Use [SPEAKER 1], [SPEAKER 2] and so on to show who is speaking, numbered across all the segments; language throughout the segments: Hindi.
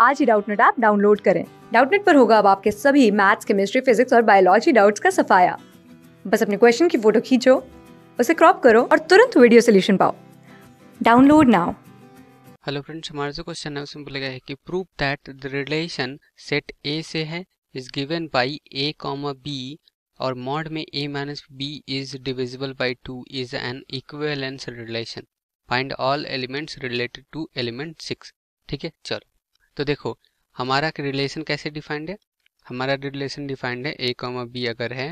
[SPEAKER 1] आज ही डाउटनेट ऐप डाउनलोड करें डाउटनेट पर होगा अब आपके सभी मैथ्स केमिस्ट्री फिजिक्स और बायोलॉजी डाउट्स का सफाया बस अपने क्वेश्चन की फोटो खींचो उसे क्रॉप करो और तुरंत वीडियो सोल्यूशन पाओ डाउनलोड नाउ हेलो फ्रेंड्स हमारा जो क्वेश्चन है उसमें बोला गया है कि proof that the relation set A से है is given by A comma B और मॉड में A minus B is divisible by two is an equivalence relation find all elements related to element six ठीक है चलो तो देखो हमारा रिलेशन कैसे डिफाइंड है हमारा रिलेशन डिफाइंड है ए कॉमा बी अगर है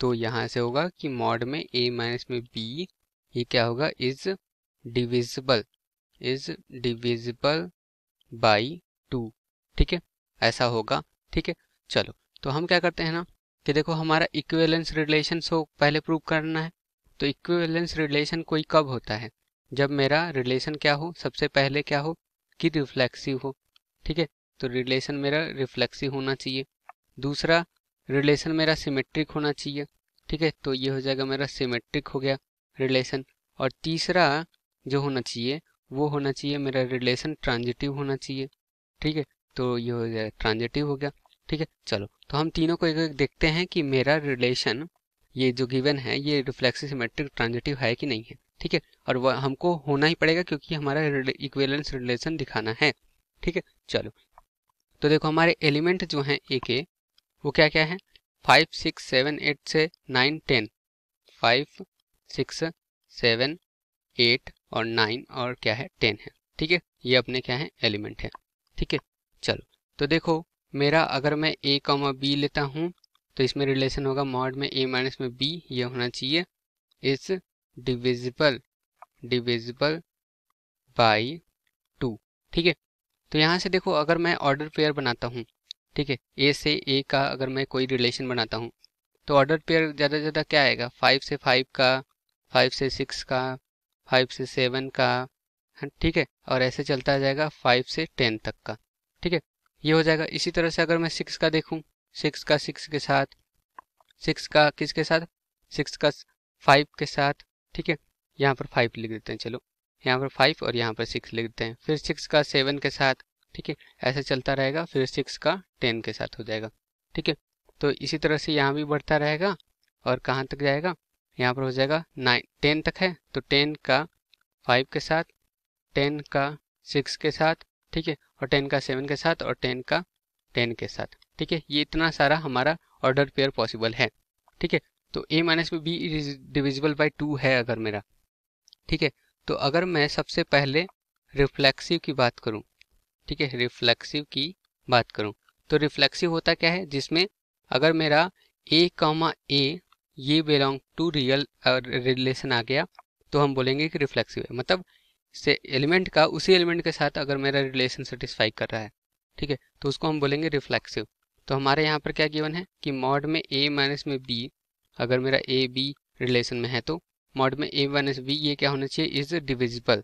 [SPEAKER 1] तो यहाँ से होगा कि मॉड में ए माइनस में बी ये क्या होगा is divisible is divisible by two ठीक है ऐसा होगा ठीक है चलो तो हम क्या करते हैं ना कि देखो हमारा इक्वेलेंस रिलेशन सो पहले प्रूव करना है तो इक्वेलेंस रिलेशन कोई कब होता है जब मेरा रिलेशन क्या हो सबसे पहले क्या हो कि रिफ्लेक्सिव हो ठीक है तो रिलेशन मेरा रिफ्लेक्सिव होना चाहिए दूसरा रिलेशन मेरा सिमेट्रिक होना चाहिए ठीक है तो ये हो जाएगा मेरा सिमेट्रिक हो गया रिलेशन और तीसरा जो होना चाहिए वो होना चाहिए मेरा रिलेशन ट्रांजिटिव होना चाहिए ठीक है तो ये हो जाएगा ट्रांजिटिव हो गया ठीक है चलो तो हम तीनों को एक एक देखते हैं कि मेरा रिलेशन ये जो गिवन है ये रिफ्लेक्सिव सिमेट्रिक ट्रांजिटिव है कि नहीं है ठीक है और वह हमको होना ही पड़ेगा क्योंकि हमारा इक्वेलेंस रिलेशन दिखाना है ठीक है चलो तो देखो हमारे एलिमेंट जो हैं ए के वो क्या क्या है फाइव सिक्स सेवन एट से nine ten five six seven eight और नाइन और क्या है टेन है ठीक है ये अपने क्या है एलिमेंट है ठीक है चलो तो देखो मेरा अगर मैं ए कॉम बी लेता हूँ तो इसमें रिलेशन होगा मॉड में ए माइनस में बी ये होना चाहिए इस डिविजिबल डिविजिबल बाई टू ठीक है तो यहाँ से देखो अगर मैं ऑर्डर पेयर बनाता हूँ ठीक है ए से ए का अगर मैं कोई रिलेशन बनाता हूँ तो ऑर्डर पेयर ज़्यादा से ज़्यादा क्या आएगा फाइव से फाइव का फाइव से सिक्स का फाइव से सेवन का हाँ, ठीक है और ऐसे चलता जाएगा फाइव से टेन तक का ठीक है ये हो जाएगा इसी तरह से अगर मैं सिक्स का देखूँ सिक्स का सिक्स के साथ सिक्स का किसके साथ सिक्स का फाइव के साथ ठीक है यहाँ पर फाइव लिख देते हैं चलो यहाँ पर फाइव और यहाँ पर सिक्स लिख देते हैं फिर सिक्स का सेवन के साथ ठीक है ऐसे चलता रहेगा फिर सिक्स का टेन के साथ हो जाएगा ठीक है तो इसी तरह से यहाँ भी बढ़ता रहेगा और कहाँ तक जाएगा यहाँ पर हो जाएगा नाइन टेन तक है तो टेन का फाइव के साथ टेन का सिक्स के साथ ठीक है और टेन का सेवन के साथ और टेन का टेन के साथ ठीक है ये इतना सारा हमारा ऑर्डर पेयर पॉसिबल है ठीक है तो ए माइनस में बी डिविजिबल बाई टू है अगर मेरा ठीक है तो अगर मैं सबसे पहले रिफ्लेक्सिव की बात करूँ ठीक है रिफ्लेक्सिव की बात करूँ तो रिफ्लेक्सिव होता क्या है जिसमें अगर मेरा ए कॉमा ए ये बिलोंग टू रियल रिलेशन आ गया तो हम बोलेंगे कि रिफ्लेक्सिव है मतलब से एलिमेंट का उसी एलिमेंट के साथ अगर मेरा रिलेशन सेटिस्फाई कर रहा है ठीक है तो उसको हम बोलेंगे रिफ्लेक्सिव तो हमारे यहाँ पर क्या गिवन है कि मॉड में ए माइनस में बी अगर मेरा ए बी रिलेशन में है तो मॉड में ए माइनस बी ये क्या होना चाहिए is divisible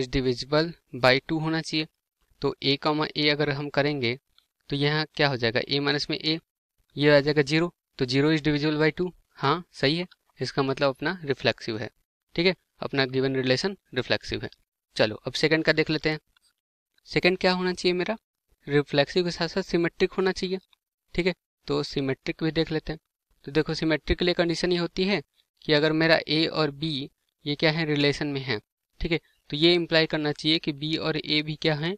[SPEAKER 1] is divisible by two होना चाहिए तो ए कॉमा ए अगर हम करेंगे तो यहाँ क्या हो जाएगा ए माइनस में ए ये आ जाएगा जीरो तो zero is divisible by two हाँ सही है इसका मतलब अपना रिफ्लेक्सिव है ठीक है अपना गिवन रिलेशन रिफ्लेक्सिव है चलो अब सेकेंड का देख लेते हैं सेकेंड क्या होना चाहिए मेरा रिफ्लेक्सिव के साथ साथ सिमेट्रिक होना चाहिए ठीक है तो सिमेट्रिक भी देख लेते हैं तो देखो सिमेट्रिक के लिए कंडीशन ये होती है कि अगर मेरा ए और बी ये क्या है रिलेशन में है ठीक है तो ये इम्प्लाई करना चाहिए कि बी और ए भी क्या है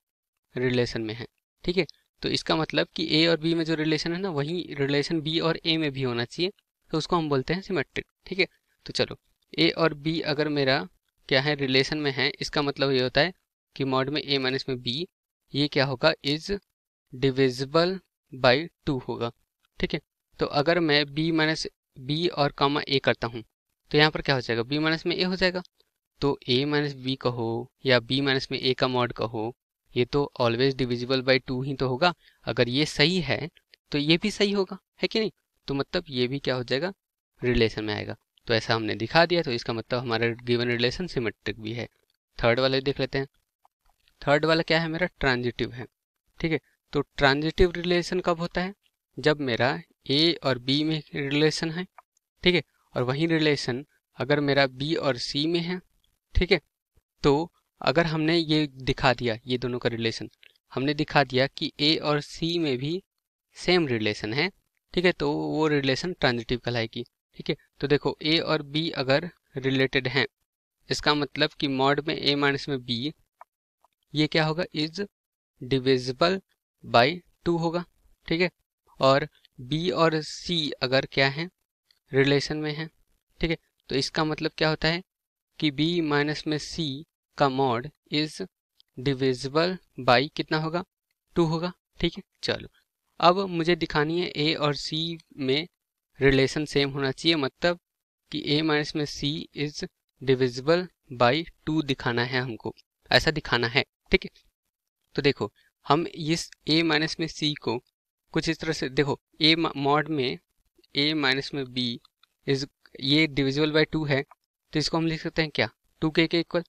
[SPEAKER 1] रिलेशन में है ठीक है तो इसका मतलब कि ए और बी में जो रिलेशन है ना वही रिलेशन बी और ए में भी होना चाहिए तो उसको हम बोलते हैं सिमेट्रिक ठीक है तो चलो ए और बी अगर मेरा क्या है रिलेशन में है इसका मतलब ये होता है कि मॉड में ए माइनस में बी ये क्या होगा इज डिविजिबल बाई टू होगा ठीक है तो अगर मैं बी माइनस बी और कामा ए करता हूँ तो यहाँ पर क्या हो जाएगा बी माइनस में ए हो जाएगा तो ए माइनस बी का हो या बी माइनस में ए का मॉड का हो ये तो ऑलवेज डिविजिबल बाई टू ही तो होगा अगर ये सही है तो ये भी सही होगा है कि नहीं तो मतलब ये भी क्या हो जाएगा रिलेशन में आएगा तो ऐसा हमने दिखा दिया तो इसका मतलब हमारा गिवन रिलेशन सिमेट्रिक भी है थर्ड वाला देख लेते हैं थर्ड वाला क्या है मेरा ट्रांजिटिव है ठीक है तो ट्रांजिटिव रिलेशन कब होता है जब मेरा ए और बी में रिलेशन है ठीक है और वही रिलेशन अगर मेरा बी और सी में है ठीक है तो अगर हमने ये दिखा दिया ये दोनों का रिलेशन हमने दिखा दिया कि ए और सी में भी सेम रिलेशन है ठीक है तो वो रिलेशन ट्रांजिटिव कहलाएगी ठीक है तो देखो ए और बी अगर रिलेटेड हैं इसका मतलब कि मॉड में ए माइनस में बी ये क्या होगा इज डिविजिबल बाई टू होगा ठीक है और बी और सी अगर क्या है रिलेशन में है ठीक है तो इसका मतलब क्या होता है कि b माइनस में c का मॉड इज डिविजिबल बाई कितना होगा टू होगा ठीक है चलो अब मुझे दिखानी है a और c में रिलेशन सेम होना चाहिए मतलब कि a माइनस में c is divisible by two दिखाना है हमको ऐसा दिखाना है ठीक है तो देखो हम इस a माइनस में c को कुछ इस तरह से देखो a मॉड में ए माइनस में बी इज ये डिविजिबल बाय टू है तो इसको हम लिख सकते हैं क्या टू के के इक्वल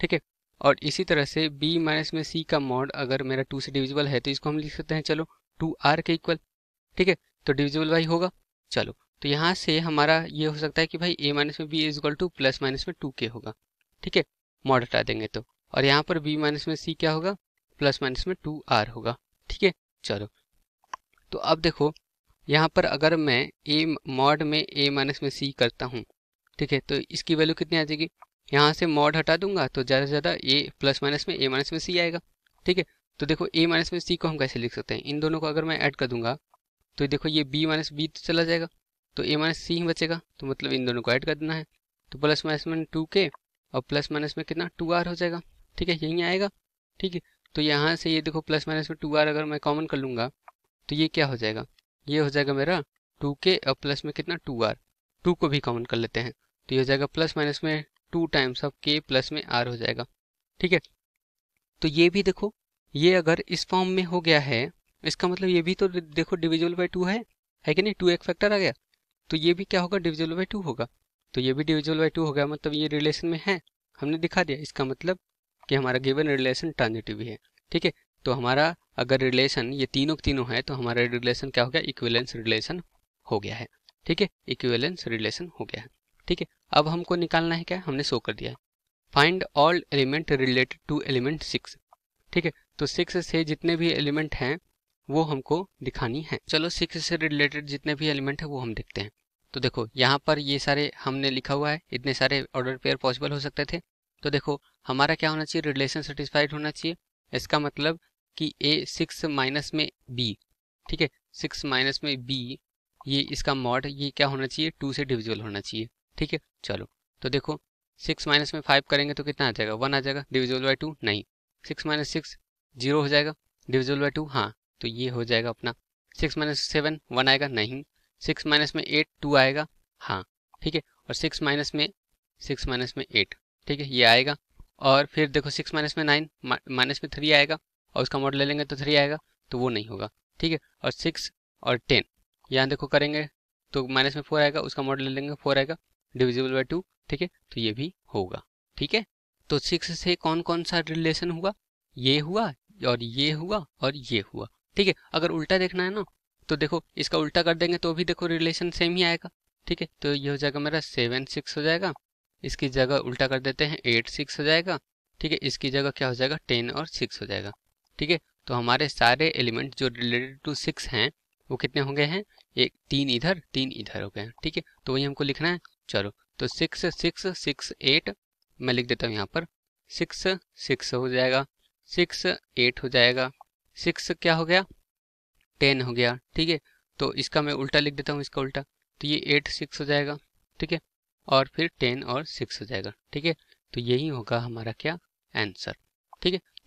[SPEAKER 1] ठीक है और इसी तरह से b माइनस में c का मॉड अगर मेरा टू से डिविजिबल है तो इसको हम लिख सकते हैं चलो टू आर के इक्वल ठीक है तो डिविजिबल बाई होगा चलो तो यहाँ से हमारा ये हो सकता है कि भाई a माइनस में b is equal to plus minus में टू के होगा ठीक है मॉड हटा देंगे तो और यहाँ पर b माइनस में c क्या होगा प्लस माइनस में टू आर होगा ठीक है चलो तो अब देखो यहाँ पर अगर मैं ए मॉड में ए माइनस में सी करता हूँ ठीक है तो इसकी वैल्यू कितनी आ जाएगी यहाँ से मॉड हटा दूंगा तो ज़्यादा से ज़्यादा ए प्लस माइनस में ए माइनस में सी आएगा ठीक है तो देखो ए माइनस में सी को हम कैसे लिख सकते हैं इन दोनों को अगर मैं ऐड कर दूंगा तो देखो ये बी माइनस बी तो चला जाएगा तो ए माइनस सी ही बचेगा तो मतलब इन दोनों को ऐड कर देना है तो प्लस माइनस में टू के और प्लस माइनस में कितना टू आर हो जाएगा ठीक है यहीं आएगा ठीक है तो यहाँ से ये देखो प्लस माइनस में टू आर अगर मैं कॉमन कर लूँगा तो ये क्या हो जाएगा ये हो जाएगा मेरा टू के और प्लस में कितना टू आर टू को भी कॉमन कर लेते हैं तो ये हो जाएगा प्लस माइनस में टू टाइम्स ऑफ के प्लस में आर हो जाएगा ठीक है तो ये भी देखो ये अगर इस फॉर्म में हो गया है इसका मतलब ये भी तो देखो डिविजिबल बाई टू है है कि नहीं टू एक फैक्टर आ गया तो ये भी क्या होगा डिविजिबल बाई टू होगा तो ये भी डिविजिबल बाई टू हो गया मतलब ये रिलेशन में है हमने दिखा दिया इसका मतलब कि हमारा गिवन रिलेशन ट्रांजिटिव है ठीक है तो हमारा अगर रिलेशन ये तीनों के तीनों है तो हमारा रिलेशन क्या हो गया इक्विवेलेंस रिलेशन हो गया है ठीक है इक्विवेलेंस रिलेशन हो गया है ठीक है अब हमको निकालना है क्या हमने शो कर दिया है find all element related to element six ठीक है तो सिक्स से जितने भी एलिमेंट हैं वो हमको दिखानी है चलो सिक्स से रिलेटेड जितने भी एलिमेंट है वो हम देखते हैं तो देखो यहाँ पर ये सारे हमने लिखा हुआ है इतने सारे ऑर्डर पेयर पॉसिबल हो सकते थे तो देखो हमारा क्या होना चाहिए रिलेशन सेटिस्फाइड होना चाहिए इसका मतलब कि ए सिक्स माइनस में बी ठीक है सिक्स माइनस में बी ये इसका मॉड ये क्या होना चाहिए टू से डिविजिबल होना चाहिए ठीक है चलो तो देखो सिक्स माइनस में फाइव करेंगे तो कितना आ जाएगा वन आ जाएगा डिविजिबल बाई टू नहीं सिक्स माइनस सिक्स जीरो हो जाएगा डिविजिबल बाई टू हाँ तो ये हो जाएगा अपना सिक्स माइनस सेवन वन आएगा नहीं सिक्स माइनस में एट टू आएगा हाँ ठीक है और सिक्स माइनस में सिक्स माइनस में एट ठीक है ये आएगा और फिर देखो सिक्स माइनस में नाइन माइनस में थ्री आएगा और उसका मॉडल ले लेंगे तो थ्री आएगा तो वो नहीं होगा ठीक है और सिक्स और टेन यहाँ देखो करेंगे तो माइनस में फोर आएगा उसका मॉडल ले लेंगे फोर आएगा डिविजिबल बाई टू ठीक है तो ये भी होगा ठीक है तो सिक्स से कौन कौन सा रिलेशन हुआ ये हुआ और ये हुआ और ये हुआ ठीक है अगर उल्टा देखना है ना तो देखो इसका उल्टा कर देंगे तो भी देखो रिलेशन सेम ही आएगा ठीक है तो ये हो जाएगा मेरा सेवन सिक्स हो जाएगा इसकी जगह उल्टा कर देते हैं एट सिक्स हो जाएगा ठीक है इसकी जगह क्या हो जाएगा टेन और सिक्स हो जाएगा ठीक है तो हमारे सारे एलिमेंट जो रिलेटेड टू सिक्स हैं वो कितने हो गए हैं एक तीन इधर तीन इधर हो गए हैं ठीक है तो वही हमको लिखना है चलो तो सिक्स सिक्स सिक्स एट मैं लिख देता हूँ यहाँ पर सिक्स सिक्स हो जाएगा सिक्स एट हो जाएगा सिक्स क्या हो गया टेन हो गया ठीक है तो इसका मैं उल्टा लिख देता हूँ इसका उल्टा तो ये एट सिक्स हो जाएगा ठीक है और फिर टेन और सिक्स हो जाएगा ठीक है तो यही होगा हमारा क्या आंसर ठीक है